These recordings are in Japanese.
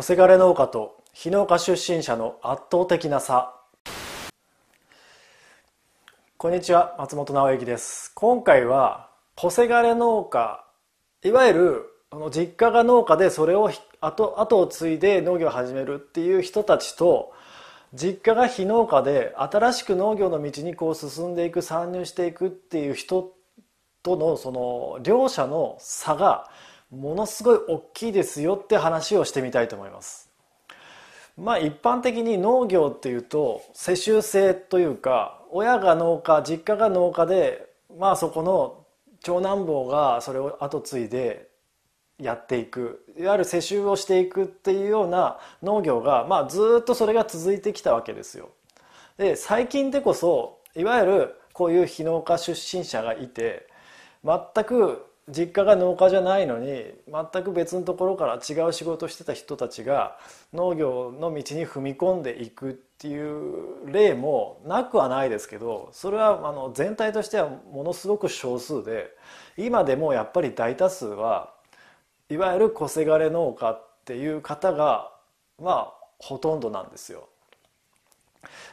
ホせがれ農家と非農家出身者の圧倒的な差こんにちは松本直之です今回はホせがれ農家いわゆるあの実家が農家でそれを後後を継いで農業を始めるっていう人たちと実家が非農家で新しく農業の道にこう進んでいく参入していくっていう人とのその両者の差がものすごい大きいですよって話をしてみたいと思います。まあ一般的に農業っていうと世襲制というか親が農家実家が農家でまあそこの長男坊がそれを後継いでやっていくいわゆる世襲をしていくっていうような農業が、まあ、ずっとそれが続いてきたわけですよ。で最近でこそいわゆるこういう非農家出身者がいて全く実家が農家じゃないのに全く別のところから違う仕事してた人たちが農業の道に踏み込んでいくっていう例もなくはないですけどそれはあの全体としてはものすごく少数で今でもやっぱり大多数はいわゆる小せがれ農家っていう方がまあほとんどなんですよ。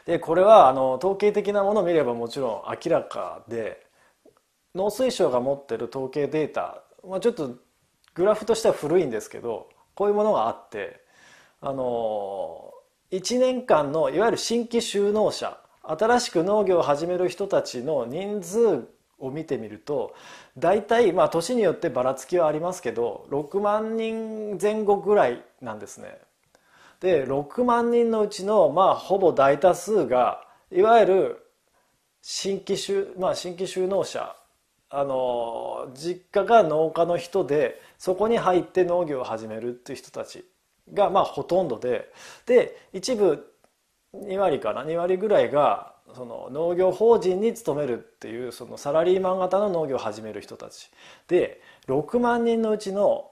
でこれはあの統計的なものを見ればもちろん明らかで農水省が持ってる統計データ、まあ、ちょっとグラフとしては古いんですけどこういうものがあってあの1年間のいわゆる新規就農者新しく農業を始める人たちの人数を見てみると大体まあ年によってばらつきはありますけど6万人前後ぐらいなんですね。で6万人のうちのまあほぼ大多数がいわゆる新規就、まあ、新規就農者あの実家が農家の人でそこに入って農業を始めるっていう人たちがまあほとんどでで一部2割かな2割ぐらいがその農業法人に勤めるっていうそのサラリーマン型の農業を始める人たちで6万人のうちの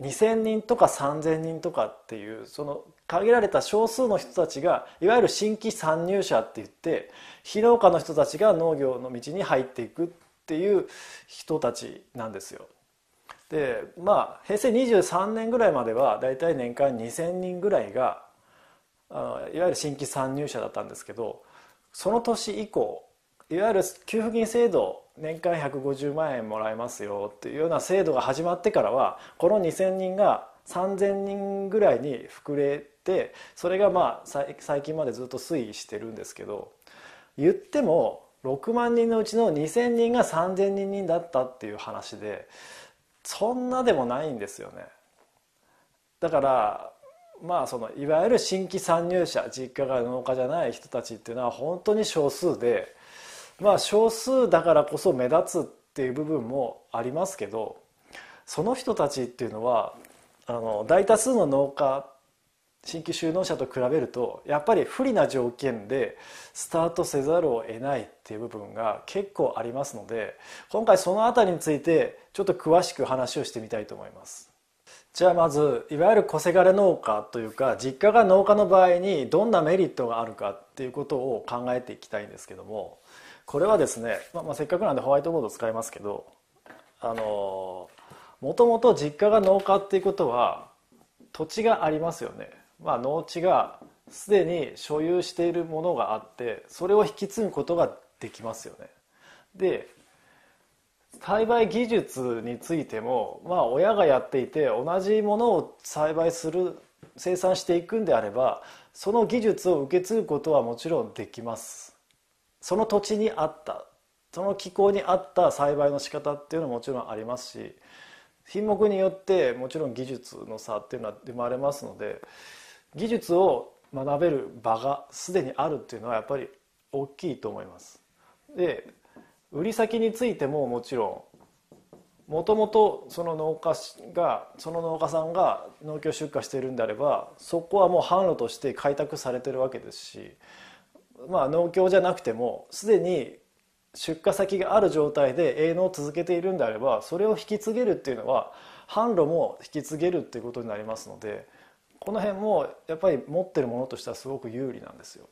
2,000人とか3,000人とかっていうその限られた少数の人たちがいわゆる新規参入者って言って非農家の人たちが農業の道に入っていくっていう人たちなんですよ。でまあ平成23年ぐらいまではだいたい年間2,000人ぐらいがいわゆる新規参入者だったんですけどその年以降いわゆる給付金制度年間150万円もらえますよっていうような制度が始まってからはこの2,000人が3,000人ぐらいに膨れてそれがまあ最近までずっと推移してるんですけど言っても6万人のうちの2,000人が3,000人だったっていう話でそんなでもないんですよね。だからまあそのいわゆる新規参入者実家が農家じゃない人たちっていうのは本当に少数でまあ少数だからこそ目立つっていう部分もありますけどその人たちっていうのはあの大多数の農家新規就農者と比べるとやっぱり不利な条件でスタートせざるを得ないっていう部分が結構ありますので今回そのあたりについてちょっと詳しく話をしてみたいと思います。じゃあまずいわゆる小せがれ農家というか実家が農家の場合にどんなメリットがあるかっていうことを考えていきたいんですけどもこれはですね、まあ、まあせっかくなんでホワイトボード使いますけどあのもともと実家が農家っていうことは土地がありますよねまあ、農地がすでに所有しているものがあってそれを引き継ぐことができますよね。で栽培技術についても、まあ、親がやっていて同じものを栽培する生産していくんであればその技術を受け継ぐことはもちろんできます。その土地に合ったその気候に合った栽培の仕方っていうのももちろんありますし品目によってもちろん技術の差っていうのは生まれますので技術を学べる場がすでにあるっていうのはやっぱり大きいと思います。で売り先についてももちろんもともとその農家がその農家さんが農協出荷しているんであればそこはもう販路として開拓されてるわけですし、まあ、農協じゃなくてもすでに出荷先がある状態で営農を続けているんであればそれを引き継げるっていうのは販路も引き継げるっていうことになりますのでこの辺もやっぱり持ってるものとしてはすごく有利なんですよ。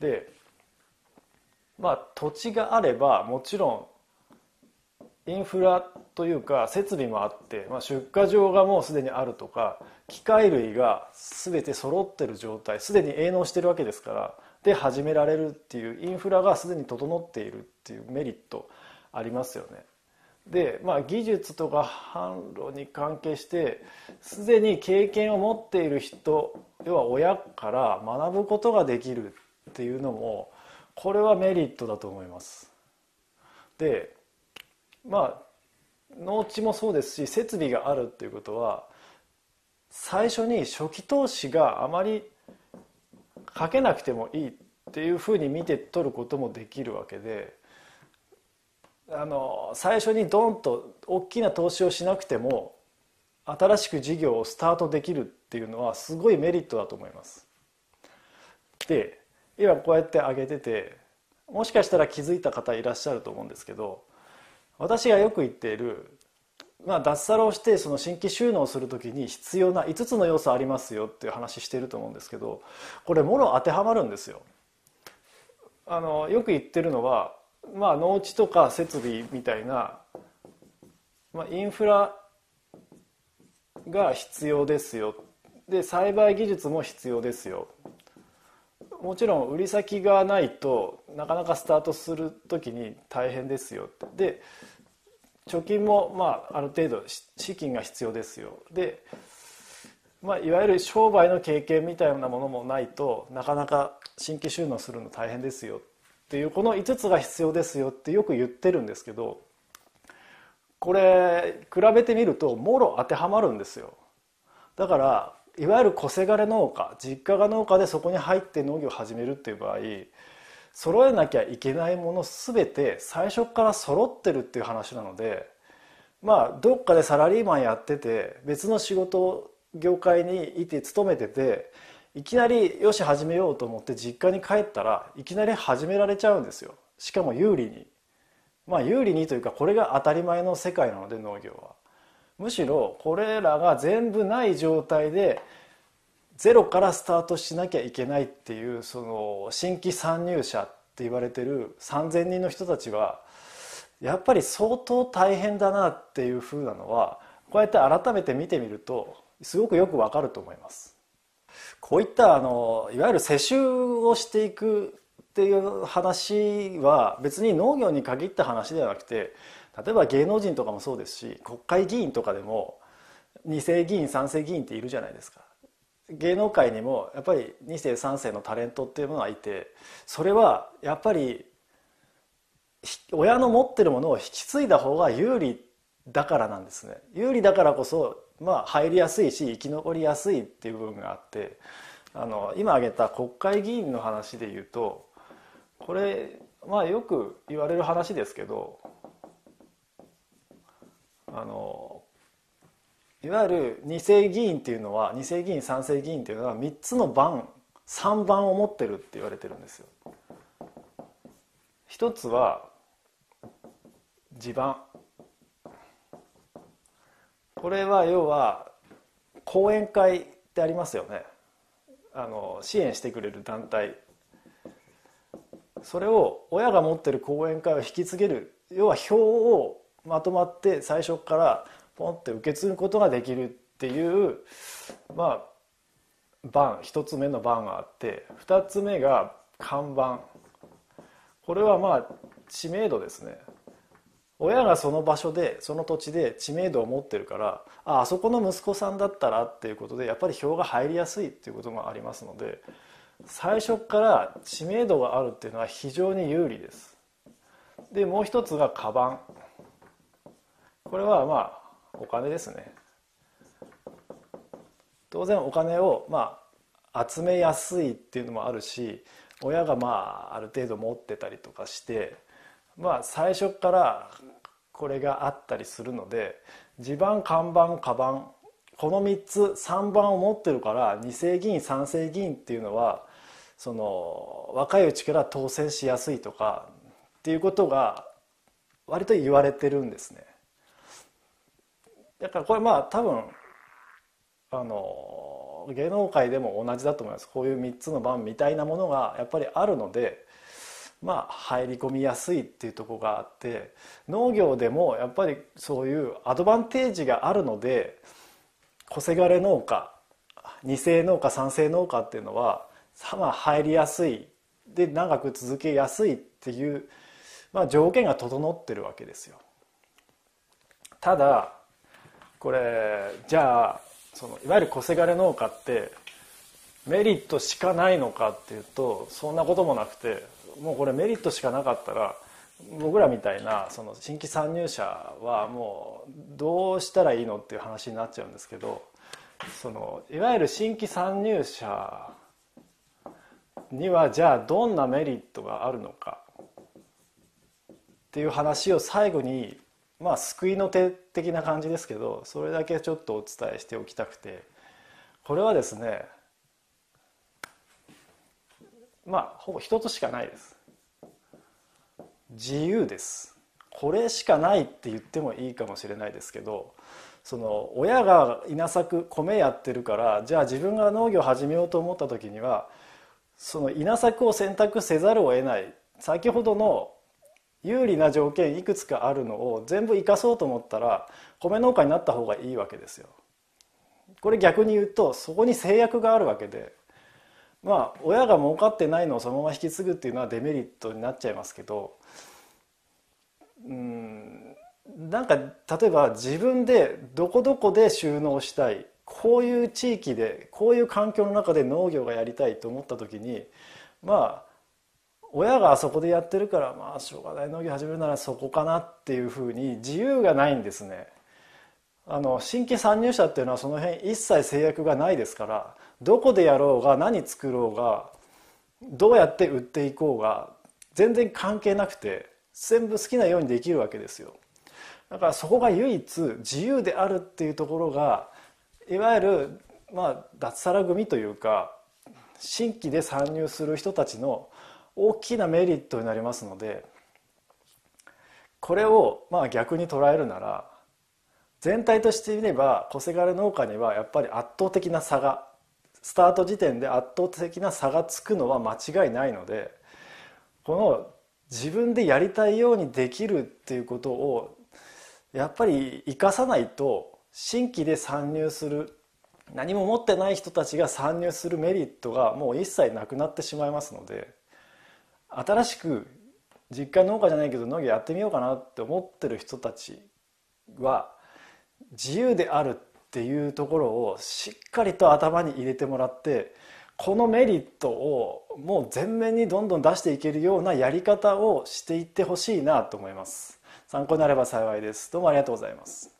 でまあ土地があればもちろんインフラというか設備もあって、まあ、出荷場がもうすでにあるとか機械類が全て揃ってる状態すでに営農してるわけですからで始められるっていうインフラがすでに整っているっていうメリットありますよね。で、まあ、技術とか販路に関係してすでに経験を持っている人要は親から学ぶことができるっていうのもこれはメリットだと思います。でまあ農地もそうですし設備があるっていうことは最初に初期投資があまりかけなくてもいいっていうふうに見て取ることもできるわけであの最初にドンと大きな投資をしなくても新しく事業をスタートできるっていうのはすごいメリットだと思います。で今こうやって上げててもしかしたら気づいた方いらっしゃると思うんですけど私がよく言っている、まあ、脱サラをしてその新規収納する時に必要な5つの要素ありますよっていう話してると思うんですけどこれもろ当てはまるんですよ。あのよく言ってるのはまあ、農地とか設備みたいな、まあ、インフラが必要ですよで栽培技術も必要ですよもちろん売り先がないとなかなかスタートする時に大変ですよで貯金も、まあ、ある程度資金が必要ですよで、まあ、いわゆる商売の経験みたいなものもないとなかなか新規収納するの大変ですよっていうこの5つが必要ですよってよく言ってるんですけどこれ比べてみるともろ当てはまるんですよだからいわゆる小せがれ農家実家が農家でそこに入って農業を始めるっていう場合揃えなきゃいけないもの全て最初から揃ってるっていう話なのでまあどっかでサラリーマンやってて別の仕事業界にいて勤めてていきなりよし始めようと思って実家に帰ったらいきなり始められちゃうんですよしかも有利にまあ有利にというかこれが当たり前の世界なので農業はむしろこれらが全部ない状態でゼロからスタートしなきゃいけないっていうその新規参入者って言われてる3,000人の人たちはやっぱり相当大変だなっていうふうなのはこうやって改めて見てみるとすごくよくわかると思います。こういったあのいわゆる世襲をしていくっていう話は別に農業に限った話ではなくて例えば芸能人とかもそうですし国会議員とかでも2世議員3世議員っているじゃないですか。芸能界にもやっぱり2世3世のタレントっていうものがいてそれはやっぱり親の持ってるものを引き継いだ方が有利だからなんですね有利だからこそまあ、入りやすいし生き残りやすいっていう部分があってあの今挙げた国会議員の話で言うとこれまあよく言われる話ですけどあのいわゆる2世議員っていうのは2世議員3世議員っていうのは3つの番3番を持ってるって言われてるんですよ。一つは地盤これは要は講演会ってありますよねあの支援してくれる団体それを親が持ってる講演会を引き継げる要は票をまとまって最初からポンって受け継ぐことができるっていうまあ番1つ目の番があって2つ目が看板これはまあ知名度ですね親がその場所でその土地で知名度を持ってるからああそこの息子さんだったらっていうことでやっぱり票が入りやすいっていうこともありますので最初から知名度があるっていうのは非常に有利です。でもう一つがカバンこれはまあお金ですね当然お金をまあ集めやすいっていうのもあるし親がまあある程度持ってたりとかしてまあ、最初からこれがあったりするので地盤看板カバンこの3つ3番を持ってるから2世議員3世議員っていうのはその若いうちから当選しやすいとかっていうことが割と言われてるんですね。だからこれまあ多分あの芸能界でも同じだと思いますこういう3つの番みたいなものがやっぱりあるのでまあ、入り込みやすいっていうとこがあって農業でもやっぱりそういうアドバンテージがあるので小せがれ農家二世農家三世農家っていうのは、まあ、入りやすいで長く続けやすいっていう、まあ、条件が整ってるわけですよ。ただこれじゃあそのいわゆる小せがれ農家ってメリットしかないのかっていうとそんなこともなくてもうこれメリットしかなかったら僕らみたいなその新規参入者はもうどうしたらいいのっていう話になっちゃうんですけどそのいわゆる新規参入者にはじゃあどんなメリットがあるのかっていう話を最後にまあ救いの手的な感じですけどそれだけちょっとお伝えしておきたくてこれはですねまあほぼ一つしかないです自由ですこれしかないって言ってもいいかもしれないですけどその親が稲作米やってるからじゃあ自分が農業始めようと思った時にはその稲作を選択せざるを得ない先ほどの有利な条件いくつかあるのを全部生かそうと思ったら米農家になった方がいいわけですよ。これ逆に言うとそこに制約があるわけでまあ親が儲かってないのをそのまま引き継ぐっていうのはデメリットになっちゃいますけどうんなんか例えば自分でどこどこで収納したいこういう地域でこういう環境の中で農業がやりたいと思った時にまあ親があそこでやってるからまあしょうがない農業始めるならそこかなっていうふうに自由がないんですね。あの新規参入者っていうのはその辺一切制約がないですからどこでやろうが何作ろうがどうやって売っていこうが全然関係なくて全部好きなようにできるわけですよだからそこが唯一自由であるっていうところがいわゆるまあ脱サラ組というか新規で参入する人たちの大きなメリットになりますのでこれをまあ逆に捉えるなら全体として見れば小せがれ農家にはやっぱり圧倒的な差がスタート時点で圧倒的な差がつくのは間違いないのでこの自分でやりたいようにできるっていうことをやっぱり生かさないと新規で参入する何も持ってない人たちが参入するメリットがもう一切なくなってしまいますので新しく実家農家じゃないけど農業やってみようかなって思ってる人たちは自由であるっていうところをしっかりと頭に入れてもらってこのメリットをもう前面にどんどん出していけるようなやり方をしていってほしいなと思います参考になれば幸いですどうもありがとうございます